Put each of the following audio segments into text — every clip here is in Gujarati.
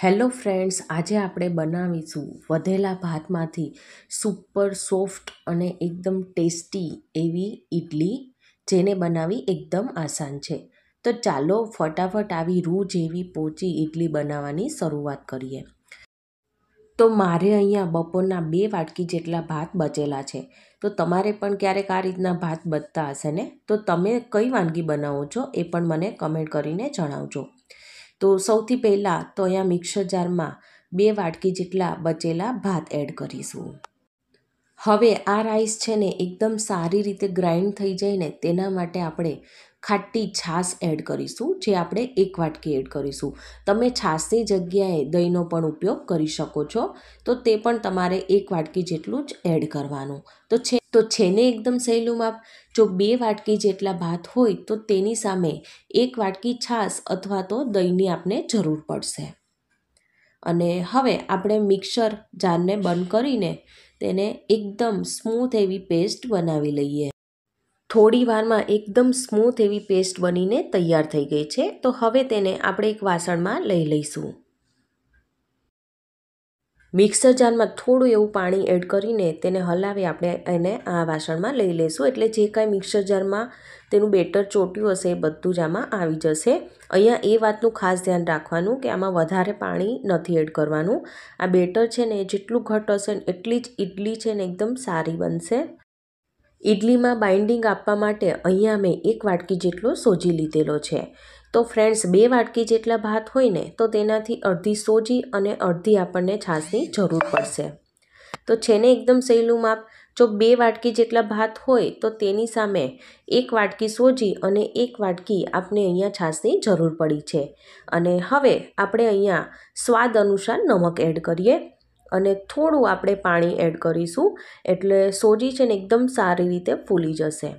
હેલો ફ્રેન્ડ્સ આજે આપણે બનાવીશું વધેલા ભાતમાંથી સુપર સોફ્ટ અને એકદમ ટેસ્ટી એવી ઇડલી જેને બનાવવી એકદમ આસાન છે તો ચાલો ફટાફટ આવી રૂ જેવી પોચી ઇડલી બનાવવાની શરૂઆત કરીએ તો મારે અહીંયા બપોરના બે વાટકી જેટલા ભાત બચેલા છે તો તમારે પણ ક્યારેક આ રીતના ભાત બચતા હશે ને તો તમે કઈ વાનગી બનાવો છો એ પણ મને કમેન્ટ કરીને જણાવજો તો સૌથી પહેલાં તો અહીંયા મિક્સર જારમાં બે વાટકી જેટલા બચેલા ભાત એડ કરીશું હવે આ રાઈસ છે ને એકદમ સારી રીતે ગ્રાઇન્ડ થઈ જાય ને તેના માટે આપણે ખાટી છાશ એડ કરીશું જે આપણે એક વાટકી એડ કરીશું તમે છાશની જગ્યાએ દહીંનો પણ ઉપયોગ કરી શકો છો તો તે પણ તમારે એક વાટકી જેટલું જ એડ કરવાનું તો છે તો છેને એકદમ સહેલું માપ જો બે વાટકી જેટલા ભાત હોય તો તેની સામે એક વાટકી છાશ અથવા તો દહીંની આપને જરૂર પડશે અને હવે આપણે મિક્સર જારને બંધ કરીને તેને એકદમ સ્મૂથ એવી પેસ્ટ બનાવી લઈએ થોડી વારમાં એકદમ સ્મૂથ એવી પેસ્ટ બનીને તૈયાર થઈ ગઈ છે તો હવે તેને આપણે એક વાસણમાં લઈ લઈશું મિક્સર જારમાં થોડું એવું પાણી એડ કરીને તેને હલાવી આપણે એને આ વાસણમાં લઈ લઈશું એટલે જે કાંઈ મિક્સર જારમાં તેનું બેટર ચોટ્યું હશે એ બધું જ આમાં આવી જશે અહીંયા એ વાતનું ખાસ ધ્યાન રાખવાનું કે આમાં વધારે પાણી નથી એડ કરવાનું આ બેટર છે ને જેટલું ઘટ હશે એટલી જ ઇડલી છે ને એકદમ સારી બનશે ઇડલીમાં બાઇન્ડિંગ આપવા માટે અહીંયા મેં એક વાટકી જેટલો સોજી લીધેલો છે તો ફ્રેન્ડ્સ બે વાટકી જેટલા ભાત હોય ને તો તેનાથી અડધી સોજી અને અડધી આપણને છાશની જરૂર પડશે તો છે ને એકદમ સહેલું માપ જો બે વાટકી જેટલા ભાત હોય તો તેની સામે એક વાટકી સોજી અને એક વાટકી આપણે અહીંયા છાશની જરૂર પડી છે અને હવે આપણે અહીંયા સ્વાદ અનુસાર નમક એડ કરીએ અને થોડું આપણે પાણી એડ કરીશું એટલે સોજી છે ને એકદમ સારી રીતે ફૂલી જશે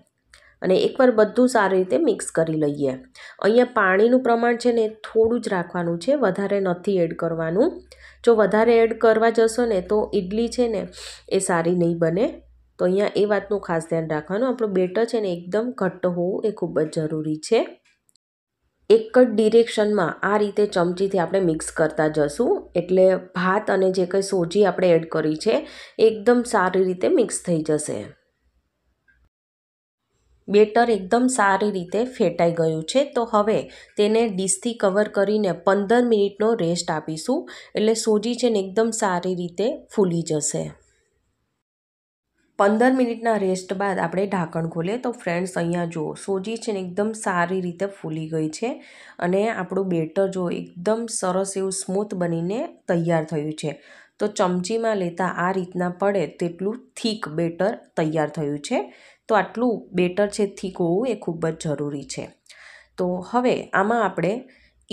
અને એકવાર બધું સારી રીતે મિક્સ કરી લઈએ અહીંયા પાણીનું પ્રમાણ છે ને થોડું જ રાખવાનું છે વધારે નથી એડ કરવાનું જો વધારે એડ કરવા જશો ને તો ઇડલી છે ને એ સારી નહીં બને તો અહીંયા એ વાતનું ખાસ ધ્યાન રાખવાનું આપણું બેટર છે ને એકદમ ઘટ્ટ હોવું એ ખૂબ જ જરૂરી છે એક જ ડિરેક્શનમાં આ રીતે ચમચીથી આપણે મિક્સ કરતા જશું એટલે ભાત અને જે કંઈ સોજી આપણે એડ કરી છે એકદમ સારી રીતે મિક્સ થઈ જશે બેટર એકદમ સારી રીતે ફેટાઈ ગયું છે તો હવે તેને ડીશથી કવર કરીને પંદર મિનિટનો રેસ્ટ આપીશું એટલે સોજી છે ને એકદમ સારી રીતે ફૂલી જશે પંદર મિનિટના રેસ્ટ બાદ આપણે ઢાંકણ ખોલે તો ફ્રેન્ડ્સ અહીંયા જુઓ સોજી છે ને એકદમ સારી રીતે ફૂલી ગઈ છે અને આપણું બેટર જો એકદમ સરસ એવું સ્મૂથ બનીને તૈયાર થયું છે તો ચમચીમાં લેતા આ રીતના પડે તેટલું થીક બેટર તૈયાર થયું છે તો આટલું બેટર છે થીક હોવું એ ખૂબ જ જરૂરી છે તો હવે આમાં આપણે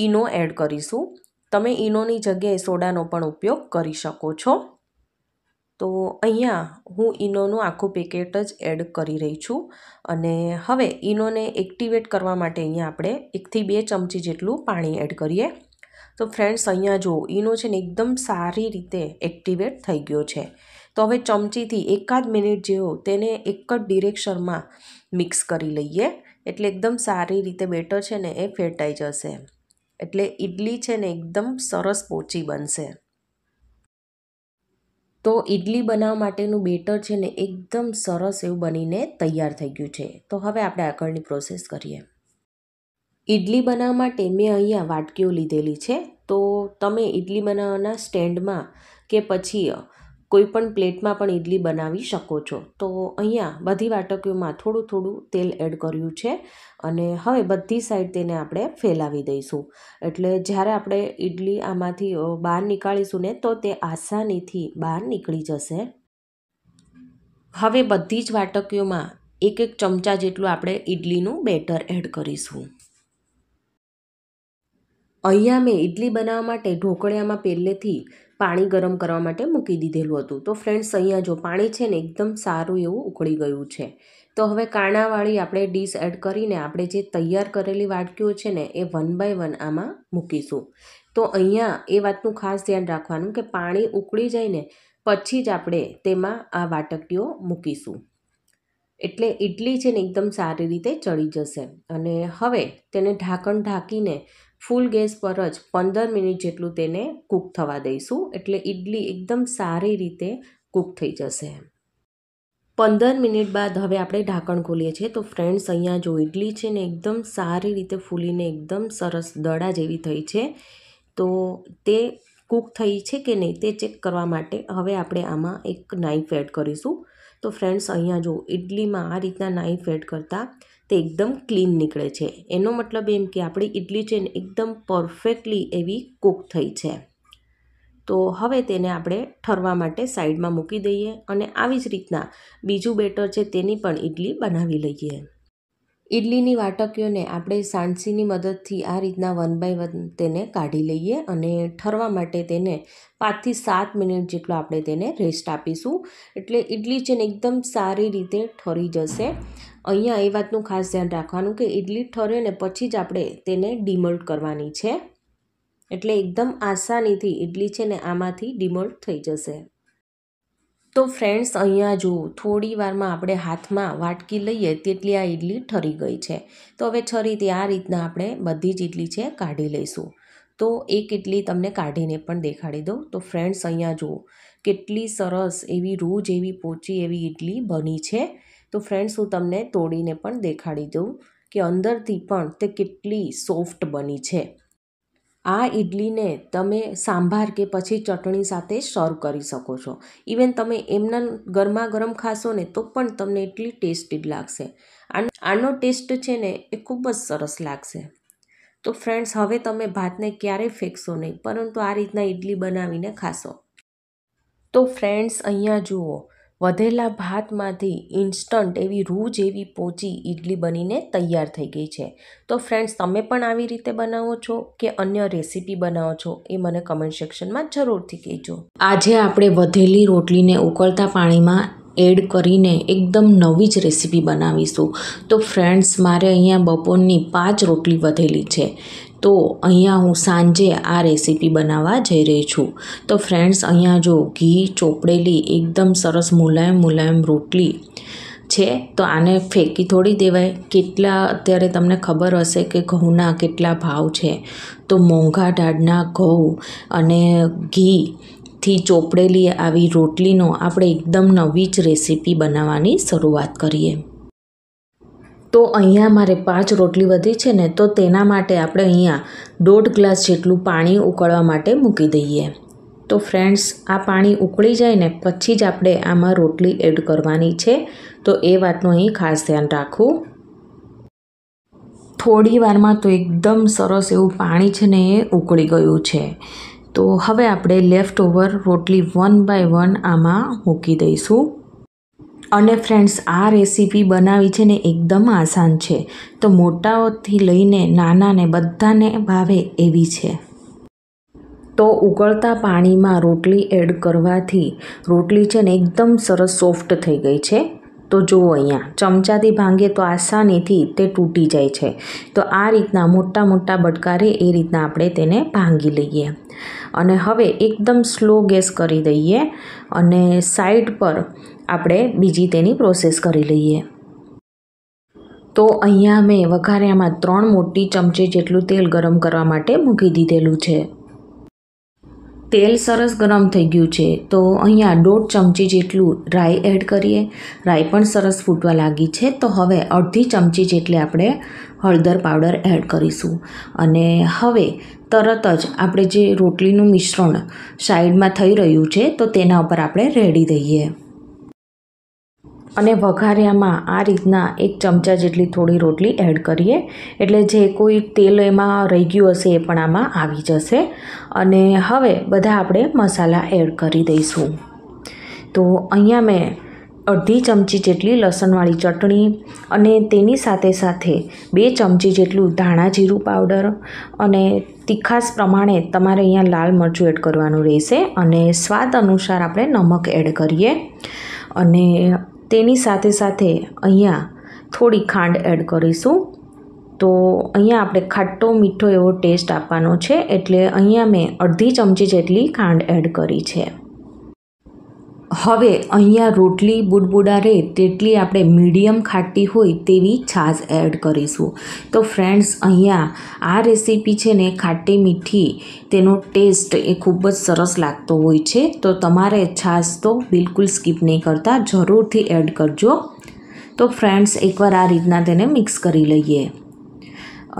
ઇનો એડ કરીશું તમે ઈનોની જગ્યાએ સોડાનો પણ ઉપયોગ કરી શકો છો તો અહીંયા હું ઇનોનું આખું પેકેટ જ એડ કરી રહી છું અને હવે ઇનોને એક્ટિવેટ કરવા માટે અહીંયા આપણે એકથી બે ચમચી જેટલું પાણી એડ કરીએ તો ફ્રેન્ડ્સ અહીંયા જો ઇનો છે ને એકદમ સારી રીતે એક્ટિવેટ થઈ ગયો છે તો હવે ચમચીથી એકાદ મિનિટ જેવો તેને એક જ ડિરેક્શનમાં મિક્સ કરી લઈએ એટલે એકદમ સારી રીતે બેટર છે ને એ ફેટાઈ જશે એટલે ઇડલી છે ને એકદમ સરસ પોચી બનશે તો ઇડલી બનાવવા માટેનું બેટર છે ને એકદમ સરસ એવું બનીને તૈયાર થઈ ગયું છે તો હવે આપણે આગળની પ્રોસેસ કરીએ ઇડલી બનાવવા માટે મેં અહીંયા વાટકીઓ લીધેલી છે તો તમે ઇડલી બનાવવાના સ્ટેન્ડમાં કે પછી કોઈપણ પ્લેટમાં પણ ઇડલી બનાવી શકો છો તો અહીંયા બધી વાટકીઓમાં થોડું થોડું તેલ એડ કર્યું છે અને હવે બધી સાઈડ તેને આપણે ફેલાવી દઈશું એટલે જ્યારે આપણે ઇડલી આમાંથી બહાર નીકાળીશું ને તો તે આસાનીથી બહાર નીકળી જશે હવે બધી જ વાટકીઓમાં એક એક ચમચા જેટલું આપણે ઇડલીનું બેટર એડ કરીશું અહીંયા મેં ઇડલી બનાવવા માટે ઢોકળિયામાં પહેલેથી પાણી ગરમ કરવા માટે મૂકી દીધેલું હતું તો ફ્રેન્ડ્સ અહીંયા જો પાણી છે ને એકદમ સારું એવું ઉકળી ગયું છે તો હવે કાણાવાળી આપણે ડીશ એડ કરીને આપણે જે તૈયાર કરેલી વાટકીઓ છે ને એ વન બાય વન આમાં મૂકીશું તો અહીંયા એ વાતનું ખાસ ધ્યાન રાખવાનું કે પાણી ઉકળી જાય ને પછી જ આપણે તેમાં આ વાટકીઓ મૂકીશું એટલે ઇડલી છે ને એકદમ સારી રીતે ચડી જશે અને હવે તેને ઢાંકણ ઢાંકીને ફૂલ ગેસ પર જ પંદર મિનિટ જેટલું તેને કૂક થવા દઈશું એટલે ઇડલી એકદમ સારી રીતે કૂક થઈ જશે પંદર મિનિટ બાદ હવે આપણે ઢાંકણ ખોલીએ છીએ તો ફ્રેન્ડ્સ અહીંયા જો ઇડલી છે ને એકદમ સારી રીતે ફૂલીને એકદમ સરસ દડા જેવી થઈ છે તો તે કૂક થઈ છે કે નહીં તે ચેક કરવા માટે હવે આપણે આમાં એક નાઈફ એડ કરીશું તો ફ્રેન્ડ્સ અહીંયા જો ઇડલીમાં આ રીતના નાઈફ એડ કરતાં તે એકદમ ક્લીન નીકળે છે એનો મતલબ એમ કે આપણી ઇડલી છે ને એકદમ પરફેક્ટલી એવી કૂક થઈ છે તો હવે તેને આપણે ઠરવા માટે સાઈડમાં મૂકી દઈએ અને આવી જ રીતના બીજું બેટર છે તેની પણ ઇડલી બનાવી લઈએ ઇડલીની વાટકીઓને આપણે સાણસીની મદદથી આ રીતના વન બાય વન તેને કાઢી લઈએ અને ઠરવા માટે તેને પાંચથી સાત મિનિટ જેટલો આપણે તેને રેસ્ટ આપીશું એટલે ઇડલી છે ને એકદમ સારી રીતે ઠરી જશે અહીંયા એ વાતનું ખાસ ધ્યાન રાખવાનું કે ઇડલી ઠરે ને પછી જ આપણે તેને ડિમોલ્ટ કરવાની છે એટલે એકદમ આસાનીથી ઇડલી છે ને આમાંથી ડિમોલ્ટ થઈ જશે તો ફ્રેન્ડ્સ અહીંયા જો થોડી વારમાં આપણે હાથમાં વાટકી લઈએ તેટલી આ ઇડલી ઠરી ગઈ છે તો હવે છરી તે આ રીતના આપણે બધી જ ઇડલી છે કાઢી લઈશું તો એક ઇડલી તમને કાઢીને પણ દેખાડી દઉં તો ફ્રેન્ડ્સ અહીંયા જુઓ કેટલી સરસ એવી રૂ એવી પોચી એવી ઇડલી બની છે તો ફ્રેન્ડ્સ હું તમને તોડીને પણ દેખાડી દઉં કે અંદરથી પણ તે કેટલી સોફ્ટ બની છે આ ઇડલીને તમે સાંભાર કે પછી ચટણી સાથે સર્વ કરી શકો છો ઇવન તમે એમના ગરમા ગરમ ખાશો ને તો પણ તમને એટલી ટેસ્ટી લાગશે આનો ટેસ્ટ છે ને એ ખૂબ જ સરસ લાગશે તો ફ્રેન્ડ્સ હવે તમે ભાતને ક્યારેય ફેંકશો નહીં પરંતુ આ રીતના ઇડલી બનાવીને ખાશો તો ફ્રેન્ડ્સ અહીંયા જુઓ વધેલા ભાતમાંથી ઇન્સ્ટન્ટ એવી રૂ જેવી પોચી ઇડલી બનીને તૈયાર થઈ ગઈ છે તો ફ્રેન્ડ્સ તમે પણ આવી રીતે બનાવો છો કે અન્ય રેસીપી બનાવો છો એ મને કમેન્ટ સેક્શનમાં જરૂરથી કહેજો આજે આપણે વધેલી રોટલીને ઉકળતા પાણીમાં એડ કરીને એકદમ નવી જ રેસીપી બનાવીશું તો ફ્રેન્ડ્સ મારે અહીંયા બપોરની પાંચ રોટલી વધેલી છે તો અહીંયા હું સાંજે આ રેસીપી બનાવવા જઈ રહી છું તો ફ્રેન્ડ્સ અહીંયા જો ઘી ચોપડેલી એકદમ સરસ મુલાયમ મુલાયમ રોટલી છે તો આને ફેંકી થોડી દેવાય કેટલા અત્યારે તમને ખબર હશે કે ઘઉંના કેટલા ભાવ છે તો મોંઘા ઢાળના ઘઉં અને ઘી થી ચોપડેલી આવી રોટલીનો આપણે એકદમ નવી જ રેસીપી બનાવવાની શરૂઆત કરીએ તો અહીંયા મારે પાંચ રોટલી વધી છે ને તો તેના માટે આપણે અહીંયા દોઢ ગ્લાસ જેટલું પાણી ઉકળવા માટે મૂકી દઈએ તો ફ્રેન્ડ્સ આ પાણી ઉકળી જાય ને પછી જ આપણે આમાં રોટલી એડ કરવાની છે તો એ વાતનું અહીં ખાસ ધ્યાન રાખવું થોડી વારમાં તો એકદમ સરસ એવું પાણી છે ને એ ઉકળી ગયું છે તો હવે આપણે લેફ્ટ ઓવર રોટલી વન બાય વન આમાં મૂકી દઈશું અને ફ્રેન્ડ્સ આ રેસીપી બનાવી છે ને એકદમ આસાન છે તો મોટાઓથી લઈને નાનાને બધાને ભાવે એવી છે તો ઉકળતા પાણીમાં રોટલી એડ કરવાથી રોટલી છે ને એકદમ સરસ સોફ્ટ થઈ ગઈ છે તો જુઓ અહીંયા ચમચાથી ભાંગે તો આસાનીથી તે તૂટી જાય છે તો આ રીતના મોટા મોટા બટકારે એ રીતના આપણે તેને ભાંગી લઈએ અને હવે એકદમ સ્લો ગેસ કરી દઈએ અને સાઈડ પર આપણે બીજી તેની પ્રોસેસ કરી લઈએ તો અહીંયા મેં વઘાર્યામાં ત્રણ મોટી ચમચી જેટલું તેલ ગરમ કરવા માટે મૂકી દીધેલું છે તેલ સરસ ગરમ થઈ ગયું છે તો અહીંયા દોઢ ચમચી જેટલું રાઈ એડ કરીએ રાઈ પણ સરસ ફૂટવા લાગી છે તો હવે અડધી ચમચી જેટલી આપણે હળદર પાવડર એડ કરીશું અને હવે તરત જ આપણે જે રોટલીનું મિશ્રણ સાઈડમાં થઈ રહ્યું છે તો તેના ઉપર આપણે રેડી દઈએ અને વઘાર્યામાં આ રીતના એક ચમચા જેટલી થોડી રોટલી એડ કરીએ એટલે જે કોઈ તેલ એમાં રહી ગયું હશે એ પણ આમાં આવી જશે અને હવે બધા આપણે મસાલા એડ કરી દઈશું તો અહીંયા મેં અડધી ચમચી જેટલી લસણવાળી ચટણી અને તેની સાથે સાથે બે ચમચી જેટલું ધાણા જીરું પાવડર અને તીખાસ પ્રમાણે તમારે અહીંયા લાલ મરચું એડ કરવાનું રહેશે અને સ્વાદ અનુસાર આપણે નમક એડ કરીએ અને તેની સાથે સાથે અહીંયા થોડી ખાંડ એડ કરીશું તો અહીંયા આપણે ખાટો મીઠો એવો ટેસ્ટ આપવાનો છે એટલે અહીંયા મેં અડધી ચમચી જેટલી ખાંડ એડ કરી છે હવે અહીંયા રોટલી બુડબુડા રહે તેટલી આપણે મીડિયમ ખાટી હોય તેવી છાશ એડ કરીશું તો ફ્રેન્ડ્સ અહીંયા આ રેસીપી છે ને ખાટી મીઠી તેનો ટેસ્ટ એ ખૂબ જ સરસ લાગતો હોય છે તો તમારે છાશ તો બિલકુલ સ્કીપ નહીં કરતા જરૂરથી એડ કરજો તો ફ્રેન્ડ્સ એકવાર આ રીતના તેને મિક્સ કરી લઈએ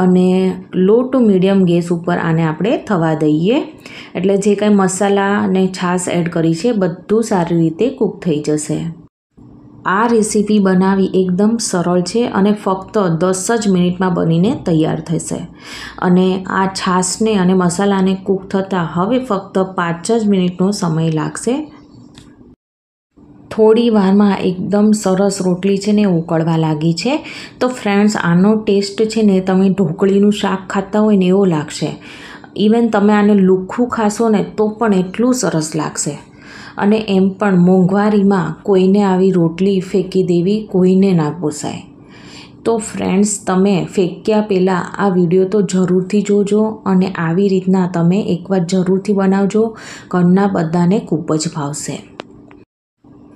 અને લો ટુ મીડિયમ ગેસ ઉપર આને આપણે થવા દઈએ એટલે જે કાંઈ મસાલા અને છાશ એડ કરી છે બધું સારી રીતે કૂક થઈ જશે આ રેસીપી બનાવી એકદમ સરળ છે અને ફક્ત દસ જ મિનિટમાં બનીને તૈયાર થશે અને આ છાશને અને મસાલાને કૂક થતાં હવે ફક્ત પાંચ જ મિનિટનો સમય લાગશે થોડી વારમાં એકદમ સરસ રોટલી છે ને ઉકળવા લાગી છે તો ફ્રેન્ડ્સ આનો ટેસ્ટ છે ને તમે ઢોકળીનું શાક ખાતા હોય ને એવો લાગશે ઇવન તમે આને લુખ્ખું ખાશો ને તો પણ એટલું સરસ લાગશે અને એમ પણ મોંઘવારીમાં કોઈને આવી રોટલી ફેંકી દેવી કોઈને ના પોસાય તો ફ્રેન્ડ્સ તમે ફેંક્યા પહેલાં આ વિડીયો તો જરૂરથી જોજો અને આવી રીતના તમે એકવાર જરૂરથી બનાવજો ઘરના બધાને ખૂબ જ ભાવશે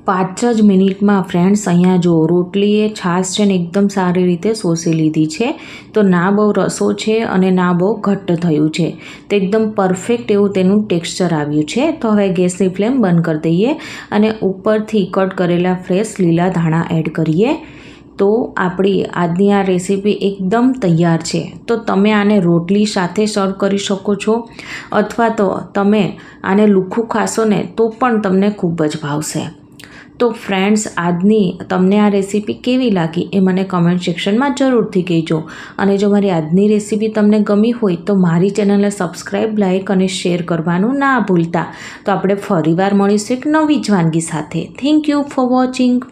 પાંચ જ મિનિટમાં ફ્રેન્ડ્સ અહીંયા જો રોટલીએ છાશ છે ને એકદમ સારી રીતે શોષી લીધી છે તો ના બહુ રસો છે અને ના બહુ ઘટ્ટ થયું છે તો એકદમ પરફેક્ટ એવું તેનું ટેક્સચર આવ્યું છે તો હવે ગેસની ફ્લેમ બંધ કરી દઈએ અને ઉપરથી કટ કરેલા ફ્રેશ લીલા ધાણા એડ કરીએ તો આપણી આજની આ રેસીપી એકદમ તૈયાર છે તો તમે આને રોટલી સાથે સર્વ કરી શકો છો અથવા તો તમે આને લુખ્ખું ખાશો ને તો પણ તમને ખૂબ જ ભાવશે તો ફ્રેન્ડ્સ આજની તમને આ રેસીપી કેવી લાગી એ મને કમેન્ટ સેક્શનમાં જરૂરથી કહેજો અને જો મારી આજની રેસીપી તમને ગમી હોય તો મારી ચેનલને સબસ્ક્રાઈબ લાઇક અને શેર કરવાનું ના ભૂલતા તો આપણે ફરીવાર મળીશું એક નવી જ વાનગી સાથે થેન્ક યુ ફોર વોચિંગ